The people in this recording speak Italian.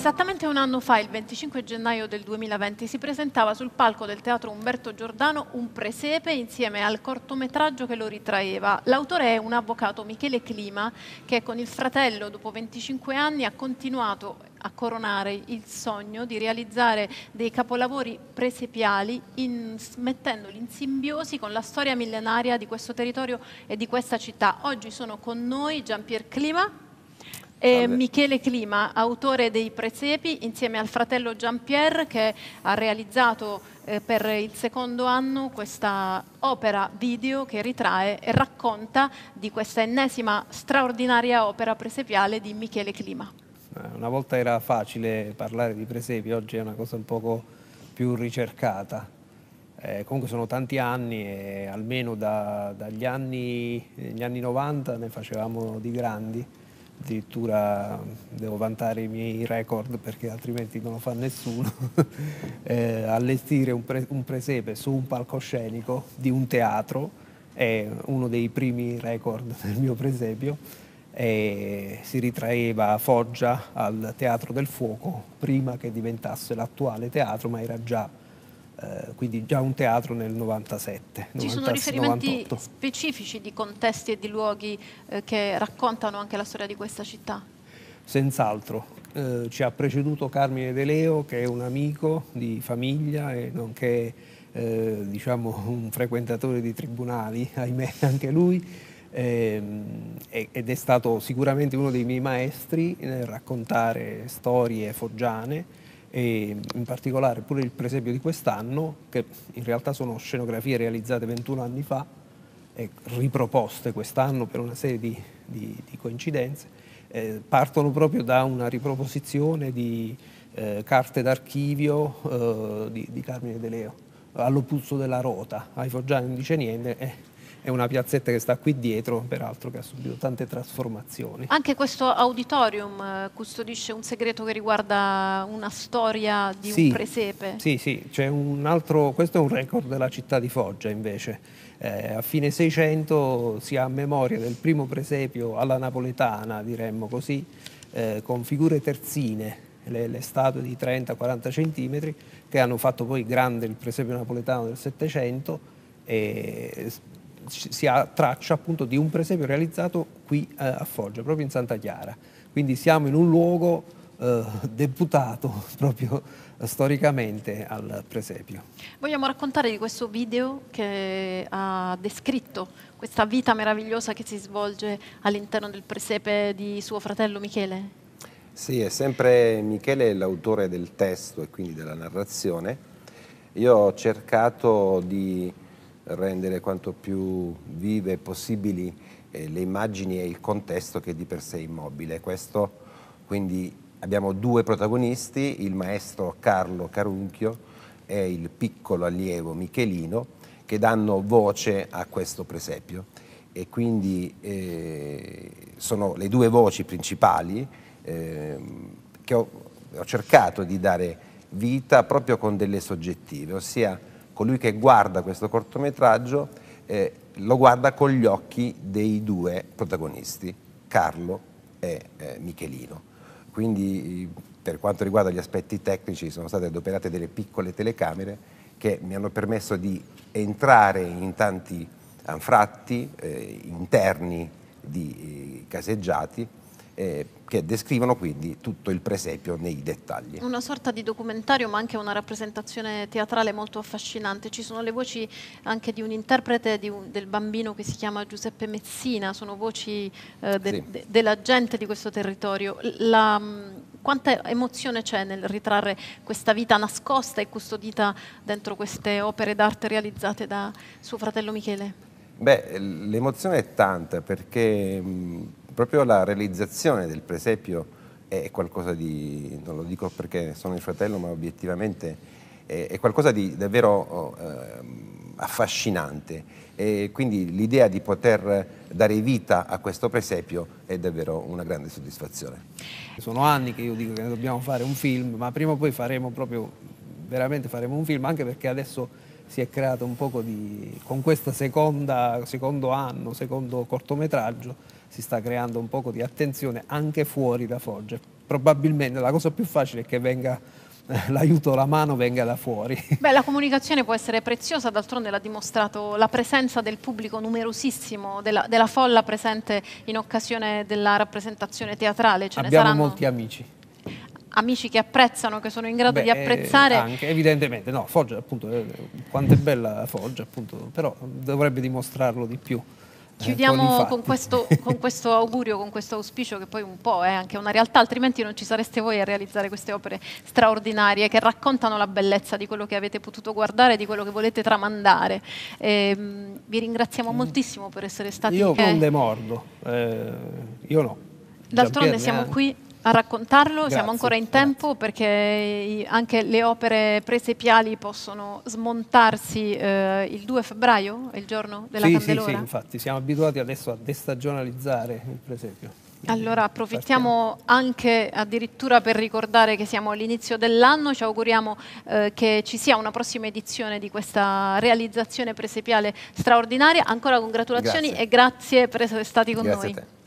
Esattamente un anno fa, il 25 gennaio del 2020, si presentava sul palco del Teatro Umberto Giordano un presepe insieme al cortometraggio che lo ritraeva. L'autore è un avvocato Michele Clima che con il fratello, dopo 25 anni, ha continuato a coronare il sogno di realizzare dei capolavori presepiali in, mettendoli in simbiosi con la storia millenaria di questo territorio e di questa città. Oggi sono con noi Giampier Clima. Eh, Michele Clima, autore dei Presepi, insieme al fratello Jean-Pierre che ha realizzato eh, per il secondo anno questa opera video che ritrae e racconta di questa ennesima straordinaria opera presepiale di Michele Clima. Eh, una volta era facile parlare di presepi, oggi è una cosa un poco più ricercata. Eh, comunque sono tanti anni e almeno da, dagli anni, anni 90 ne facevamo di grandi addirittura devo vantare i miei record perché altrimenti non lo fa nessuno, eh, allestire un, pre un, presepe su un palcoscenico di un teatro è uno dei primi record del mio presepio. E si ritraeva a Foggia al Teatro del Fuoco prima che diventasse l'attuale teatro, ma era già eh, quindi già un teatro nel 97. Ci 90, sono riferimenti 98. specifici di contesti e di luoghi eh, che raccontano anche la storia di questa città? Senz'altro. Eh, ci ha preceduto Carmine De Leo, che è un amico di famiglia e nonché eh, diciamo, un frequentatore di tribunali, ahimè anche lui, ehm, ed è stato sicuramente uno dei miei maestri nel raccontare storie foggiane e in particolare pure il presepio di quest'anno, che in realtà sono scenografie realizzate 21 anni fa e riproposte quest'anno per una serie di, di, di coincidenze, eh, partono proprio da una riproposizione di eh, carte d'archivio eh, di, di, Carmine De Leo all'Opuzzo della Rota, ai Foggiani non dice niente eh è una piazzetta che sta qui dietro, peraltro che ha subito tante trasformazioni. Anche questo auditorium eh, custodisce un segreto che riguarda una storia di sì, un presepe. Sì, sì, c'è un altro, questo è un record della città di Foggia invece. Eh, a fine Seicento si ha memoria del primo presepio alla napoletana, diremmo così, eh, con figure terzine le, le, statue di 30-40 cm che hanno fatto poi grande il presepio napoletano del Settecento e si ha traccia appunto di un presepio realizzato qui eh, a Foggia, proprio in Santa Chiara. Quindi siamo in un luogo eh, deputato proprio eh, storicamente al presepio. Vogliamo raccontare di questo video che ha descritto questa vita meravigliosa che si svolge all'interno del presepe di suo fratello Michele? Sì, è sempre Michele l'autore del testo e quindi della narrazione. Io ho cercato di rendere quanto più vive possibili eh, le immagini e il contesto che di per sé è immobile. Questo, quindi abbiamo due protagonisti, il maestro Carlo Carunchio e il piccolo allievo Michelino, che danno voce a questo presepio e quindi eh, sono le due voci principali eh, che ho, ho cercato di dare vita proprio con delle soggettive, ossia colui che guarda questo cortometraggio eh, lo guarda con gli occhi dei due protagonisti, Carlo e eh, Michelino. Quindi per quanto riguarda gli aspetti tecnici sono state adoperate delle piccole telecamere che mi hanno permesso di entrare in tanti anfratti eh, interni di eh, caseggiati eh, che descrivono quindi tutto il presepio nei dettagli. Una sorta di documentario ma anche una rappresentazione teatrale molto affascinante. Ci sono le voci anche di un interprete di un, del bambino che si chiama Giuseppe Mezzina, sono voci eh, de, sì. de, della gente di questo territorio. La, mm, quanta emozione c'è nel ritrarre questa vita nascosta e custodita dentro queste opere d'arte realizzate da suo fratello Michele? Beh, l'emozione è tanta perché... Mh, mm, proprio la realizzazione del presepio è qualcosa di, non lo dico perché sono il fratello, ma obiettivamente è, è qualcosa di davvero eh, affascinante e quindi l'idea di poter dare vita a questo presepio è davvero una grande soddisfazione. Sono anni che io dico che dobbiamo fare un film, ma prima o poi faremo proprio, veramente faremo un film, anche perché adesso si è creato un poco di... con questo secondo anno, secondo cortometraggio, si sta creando un poco di attenzione anche fuori da Foggia. Probabilmente la cosa più facile è che venga eh, l'aiuto, la mano venga da fuori. Beh, la comunicazione può essere preziosa, d'altronde l'ha dimostrato la presenza del pubblico numerosissimo, della, della folla presente in occasione della rappresentazione teatrale. Ce Abbiamo ne saranno... molti amici amici che apprezzano, che sono in grado Beh, di eh, apprezzare. Anche, evidentemente, no, Foggia appunto, eh, quanto è bella Foggia appunto, però dovrebbe dimostrarlo di più. Eh, Chiudiamo con, questo, con, questo, augurio, con questo auspicio che poi un po' è anche una realtà, altrimenti non ci sareste voi a realizzare queste opere straordinarie che raccontano la bellezza di quello che avete potuto guardare, di quello che volete tramandare. Eh, vi ringraziamo mm. moltissimo per essere stati qui. Io che... non demordo, eh, io no. D'altronde siamo eh. qui a raccontarlo, grazie, siamo ancora in tempo grazie. perché anche le opere presepiali possono smontarsi eh, il 2 febbraio, il giorno della sì, Candelora. Sì, sì, infatti siamo abituati adesso a destagionalizzare il presepio. Allora approfittiamo anche addirittura per ricordare che siamo all'inizio dell'anno, ci auguriamo eh, che ci sia una prossima edizione di questa realizzazione presepiale straordinaria. Ancora congratulazioni grazie. e grazie per essere stati con noi.